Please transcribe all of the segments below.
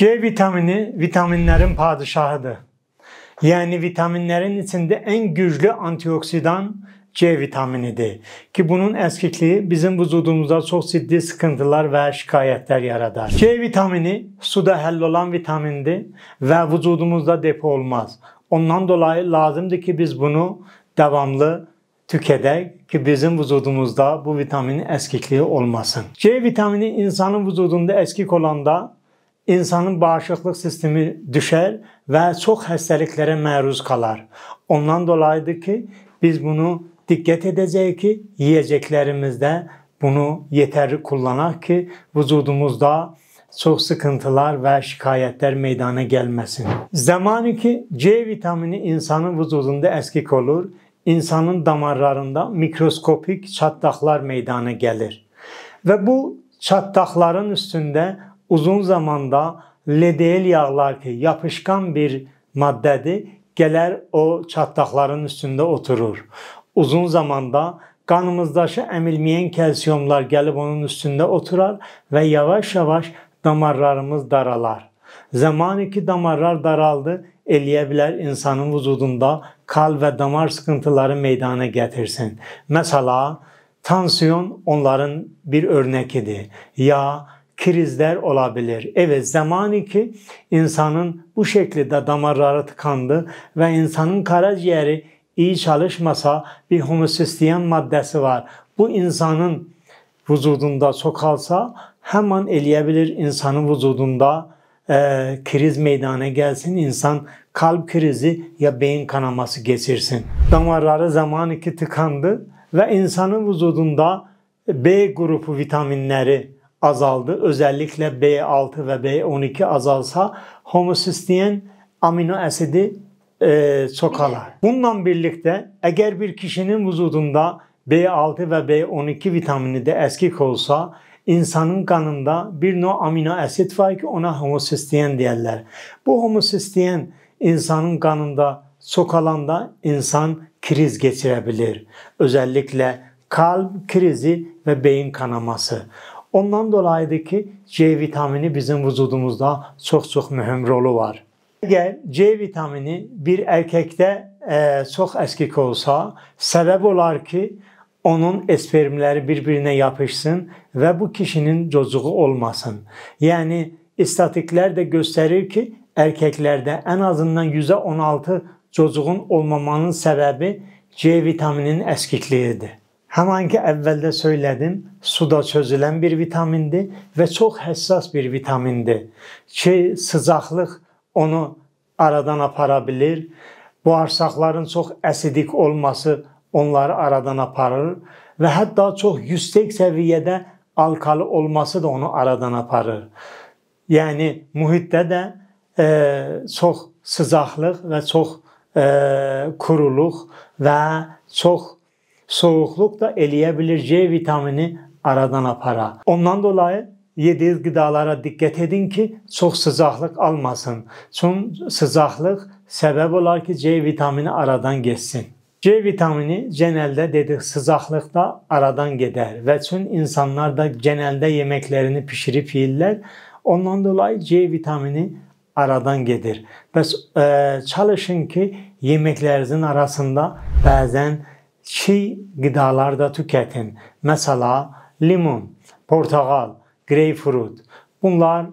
C vitamini vitaminlerin padişahıdır. Yani vitaminlerin içinde en güçlü antioksidan C vitaminidir. Ki bunun eskikliği bizim vücudumuzda çok ciddi sıkıntılar ve şikayetler yaradır. C vitamini suda həll olan vitamindir ve vücudumuzda depo olmaz. Ondan dolayı lazımdır ki biz bunu devamlı tükədək ki bizim vücudumuzda bu vitaminin eskikliği olmasın. C vitamini insanın vücudunda eskik olanda insanın bağışıqlıq sistemi düşər və çox xəstəliklərə məruz qalar. Ondan dolayıdır ki, biz bunu diqqət edəcəyik ki, yeyəcəklərimizdə bunu yetərli kullanaq ki, vücudumuzda çox sıkıntılar və şikayətlər meydana gəlməsin. Zamanı ki, C vitamini insanın vücudunda əskik olur, insanın damarlarında mikroskopik çatlaqlar meydana gəlir. Və bu çatlaqların üstündə uzun zamanda LDL yağlar ki, yapışqan bir maddədir, gələr o çatdaqların üstündə oturur. Uzun zamanda qanımızdakı əmilməyən kalsiumlar gəlib onun üstündə oturar və yavaş-yavaş damarlarımız daralar. Zamanı ki damarlar daraldı, eləyə bilər insanın vücudunda kal və damar sıxıntıları meydana gətirsin. Məsələn, tansiyon onların bir örnəkidir. Ya krizler olabilir. Evet zaman ki insanın bu şekilde damarları tıkandı ve insanın karaciğeri iyi çalışmasa bir homosistiyen maddesi var. Bu insanın vücudunda sokalsa hemen eleyebilir insanın vücudunda e, kriz meydana gelsin. İnsan kalp krizi ya beyin kanaması geçirsin. Damarları zaman ki tıkandı ve insanın vücudunda B grubu vitaminleri azaldı. Özellikle B6 ve B12 azalsa homosistiyen amino asidi e, sokalar. Bununla birlikte eğer bir kişinin vücudunda B6 ve B12 vitamini de eskik olsa insanın kanında bir no amino asit var ki ona homosistiyen diyorlar. Bu homosistiyen insanın kanında sokalanda insan kriz geçirebilir. Özellikle kalp krizi ve beyin kanaması. Ondan dolayıdır ki, C vitamini bizim vücudumuzda çox-çox mühüm rolu var. Əgər C vitamini bir erkəkdə e, çox əskik olsa, səbəb olar ki, onun espermləri bir-birinə yapışsın və bu kişinin çocuğu olmasın. Yəni istatiklər də göstərir ki, erkəklərdə ən azından 116 çocuğun olmamanın səbəbi C vitamininin əskikliyidir. Həman ki, əvvəldə söylədim, suda çözülən bir vitamindir və çox həssas bir vitamindir ki, sıcaklıq onu aradan apara bilir. Bu arsaqların çox asidik olması onları aradan aparır və hətta çox yüksək səviyyədə alkali olması da onu aradan aparır. Yəni mühitdə də e, çox sıcaklıq və çox e, kuruluq və çox soğuqluq da eləyə bilir C vitamini aradan apara. Ondan dolayı yediğiniz qıdalara diqqət edin ki, çox sıcaklıq almasın. Çünki sıcaklıq səbəb olar ki, C vitamini aradan getsin. C vitamini genelde dedik sıcaklıkta aradan gider ve tüm insanlar da genelde yemeklerini pişirip yiyirler. Ondan dolayı C vitamini aradan gedir. Bəs e, çalışın ki yemeklerinizin arasında bazen Çiğ gıdalarda tüketin. Mesela limon, portakal, greyfurut. Bunlar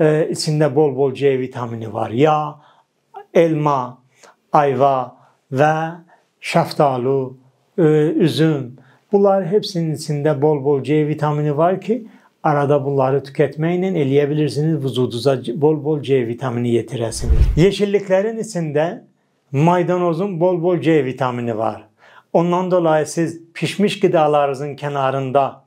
e, içinde bol bol C vitamini var. Ya elma, ayva ve şaftalı, e, üzüm. Bunlar hepsinin içinde bol bol C vitamini var ki arada bunları tüketmeyle eleyebilirsiniz vücudunuza bol bol C vitamini yetiresiniz. Yeşilliklerin içinde maydanozun bol bol C vitamini var. Ondan dolayı siz pişmiş gıdalarınızın kenarında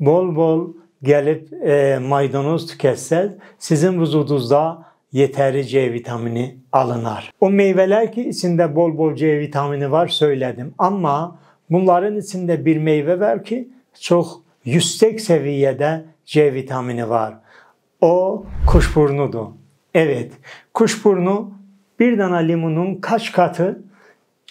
bol bol gelip e, maydanoz tüketse sizin vücudunuzda yeterli C vitamini alınar. O meyveler ki içinde bol bol C vitamini var söyledim ama bunların içinde bir meyve var ki çok yüksek seviyede C vitamini var. O kuşburnudur. Evet, kuşburnu bir dana limonun kaç katı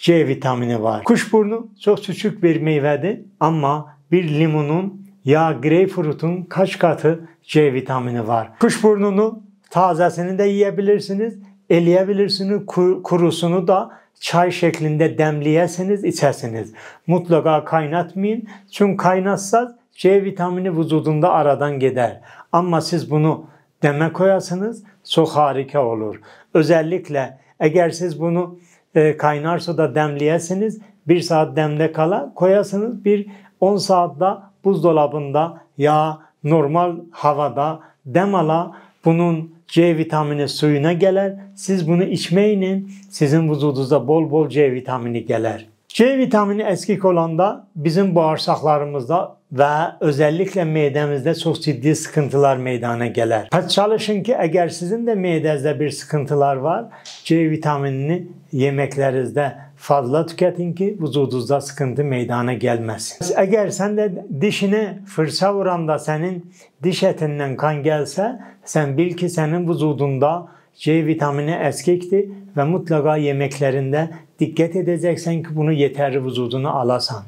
C vitamini var. Kuşburnu çok küçük bir meyvedir ama bir limonun ya greyfurutun kaç katı C vitamini var. Kuşburnunu tazesini de yiyebilirsiniz, eleyebilirsiniz, kurusunu da çay şeklinde demleyeseniz içersiniz. Mutlaka kaynatmayın. Çünkü kaynatsa C vitamini vücudunda aradan gider. Ama siz bunu deme koyasınız çok harika olur. Özellikle eğer siz bunu e, kaynar suda demleyesiniz. Bir saat demde kala koyasınız. Bir 10 saatte buzdolabında ya normal havada dem ala bunun C vitamini suyuna gelir. Siz bunu içmeyin. Sizin vücudunuza bol bol C vitamini gelir. C vitamini eksik olanda bizim bağırsaklarımızda ve özellikle midemizde çok ciddi sıkıntılar meydana gelir. çalışın ki, eğer sizin de mədənizdə bir sıkıntılar var, C vitaminini yemeklerinizde fazla tüketin ki vücudunuzda sıkıntı meydana gelmesin. Eğer sen de dişine fırça vuranda senin diş etinden kan gelse sen bil ki senin vücudunda C vitamini eskikti ve mutlaka yemeklerinde Dikkat edeceksen ki bunu yeterli vücuduna alasan.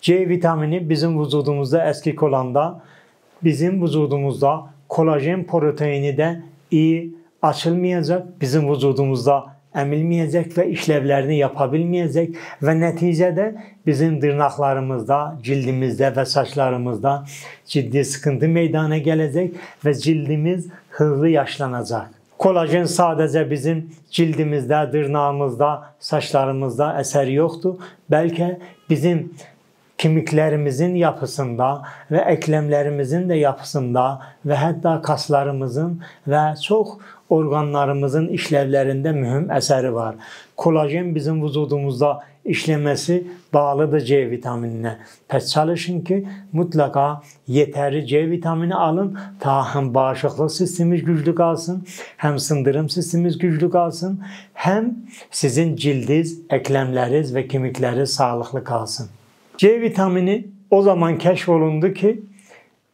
C vitamini bizim vücudumuzda eskik olanda bizim vücudumuzda kolajen proteini de iyi açılmayacak, bizim vücudumuzda emilmeyecek ve işlevlerini yapabilməyəcək və nəticədə bizim dırnaqlarımızda, cildimizde ve saçlarımızda ciddi sıkıntı meydana gelecek ve cildimiz hızlı yaşlanacak. Kolajen sadəcə bizim cildimizdə, dırnağımızda, saçlarımızda əsəri yoxdur, bəlkə bizim kemiklərimizin yapısında və əkləmlərimizin də yapısında və hətta kaslarımızın və çox orqanlarımızın işlevlərində mühüm əsəri var. Kolagen bizim vücudumuzda işləməsi bağlıdır C vitamininə. Pəs çalışın ki, mütləqa yetərli C vitamini alın, ta həm bağışıqlıq sistemimiz güclü qalsın, həm sındırım sistemimiz güclü qalsın, həm sizin cildiz, əkləmləriniz və kemikləriniz sağlıqlı qalsın. C vitamini o zaman kəşf olundu ki,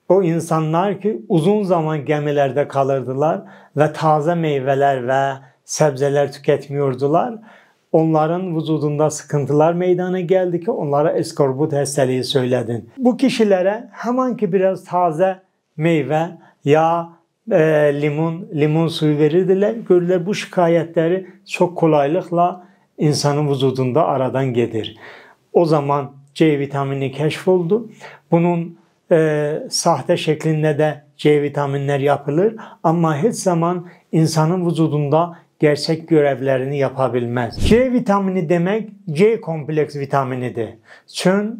o insanlar ki uzun zaman gemilerde kalırdılar ve taze meyveler ve sebzeler tüketmiyordular. Onların vücudunda sıkıntılar meydana geldi ki onlara eskorbut hastalığı söyledin. Bu kişilere hemen ki biraz taze meyve, ya e, limon, limon suyu verirdiler. Görürler bu şikayetleri çok kolaylıkla insanın vücudunda aradan gelir. O zaman C vitamini keşfoldu. Bunun e, sahte şeklinde de C vitaminler yapılır ama hiç zaman insanın vücudunda gerçek görevlerini yapabilmez. C vitamini demek C kompleks vitaminidir. Çünkü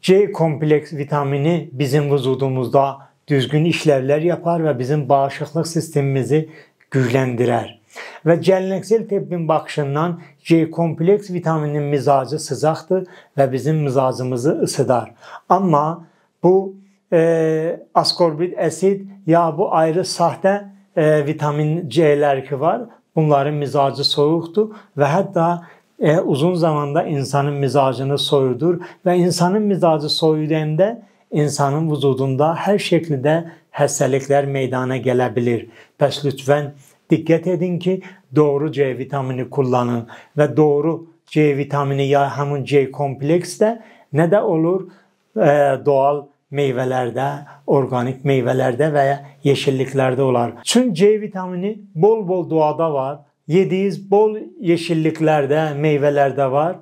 C kompleks vitamini bizim vücudumuzda düzgün işlevler yapar ve bizim bağışıklık sistemimizi güclendirer. Ve geleneksel tepkin bakışından C kompleks vitaminin mizacı sıcaktır ve bizim mizacımızı ısıdar. Ama bu e, ee, askorbik asit ya bu ayrı sahte e, vitamin C'ler ki var. Bunların mizacı soğuktu ve hatta e, uzun zamanda insanın mizacını soyudur ve insanın mizacı soyudəndə insanın vücudunda her şekilde xəstəliklər meydana gelebilir. bilər. lütfen dikkat edin ki, doğru C vitamini kullanın ve doğru C vitamini ya hamun C de ne de olur e, doğal meyvelerde, organik meyvelerde veya yeşilliklerde olar. Çünkü C vitamini bol bol doğada var. Yediğiniz bol yeşilliklerde, meyvelerde var.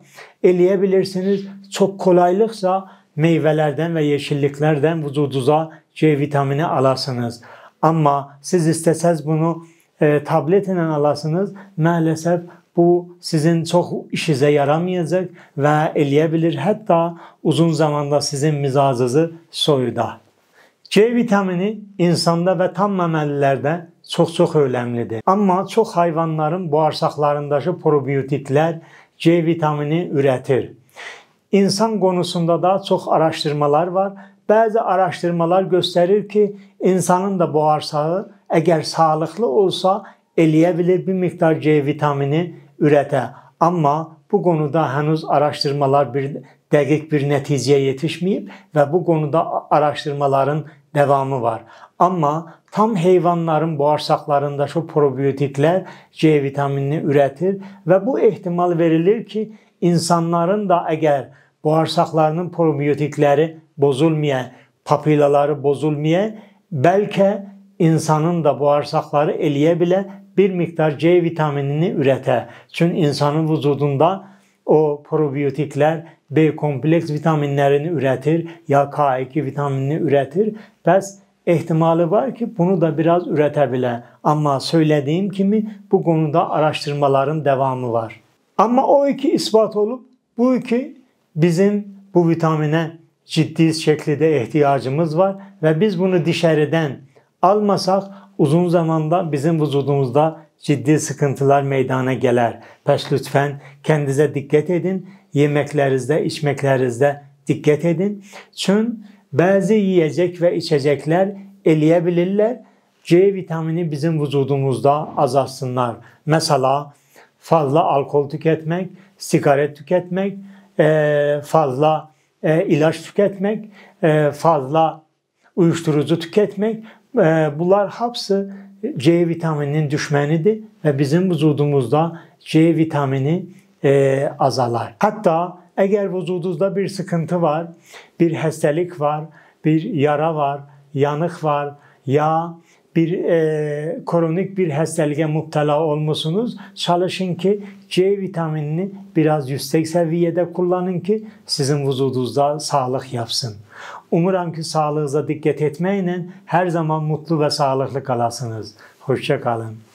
Eleyə çok kolaylıksa meyvelerden ve yeşilliklerden vücudunuza C vitamini alasınız. Ama siz isteseniz bunu e, tablet alasınız. Maalesef bu sizin çox işinizə yaramayacaq və eləyə bilər hətta uzun zamanda sizin mizacınızı soyuda. C vitamini insanda və tam məməlilərdə çox-çox önəmlidir. Amma çox heyvanların bağırsaqlarındakı probiotiklər C vitamini üretir. İnsan konusunda da çox araşdırmalar var. Bəzi araşdırmalar göstərir ki, insanın da bağırsağı əgər sağlıqlı olsa, eləyə bilir bir miqdar C vitamini ürətə. Amma bu qonuda hənuz araşdırmalar bir dəqiq bir nəticəyə yetişməyib və bu qonuda araşdırmaların davamı var. Amma tam heyvanların bağırsaqlarındakı probiotiklər C vitaminini ürətir və bu ehtimal verilir ki, insanların da əgər bağırsaqlarının probiotikləri bozulmaya, papillaları bozulmaya, bəlkə insanın da bağırsaqları eləyə bilə bir miktar C vitaminini ürete. Çünkü insanın vücudunda o probiyotikler B kompleks vitaminlerini üretir ya K2 vitaminini üretir. Bəs ehtimali var ki bunu da biraz üretebilir. Ama söylediğim kimi bu konuda araştırmaların devamı var. Ama o iki ispat olup bu iki bizim bu vitamine ciddi şekilde ihtiyacımız var ve biz bunu dışarıdan almasak uzun zamanda bizim vücudumuzda ciddi sıkıntılar meydana gelir. Peş lütfen kendinize dikkat edin. Yemeklerinizde, içmeklerinizde dikkat edin. Çünkü bazı yiyecek ve içecekler eleyebilirler. C vitamini bizim vücudumuzda azalsınlar. Mesela fazla alkol tüketmek, sigaret tüketmek, e, fazla e, ilaç tüketmek, e, fazla uyuşturucu tüketmek ee, bunlar hepsi C vitamininin düşmənidir ve bizim vücudumuzda C vitamini e, azalar. Hatta eğer vücudunuzda bir sıkıntı var, bir hastalık var, bir yara var, yanık var ya bir e, kronik bir hastalığa müptela olmuşsunuz, çalışın ki C vitaminini biraz yüksek seviyede kullanın ki sizin vücudunuzda sağlık yapsın. Umuram ki sağlığınıza dikkat etmeyle her zaman mutlu ve sağlıklı kalasınız. Hoşçakalın.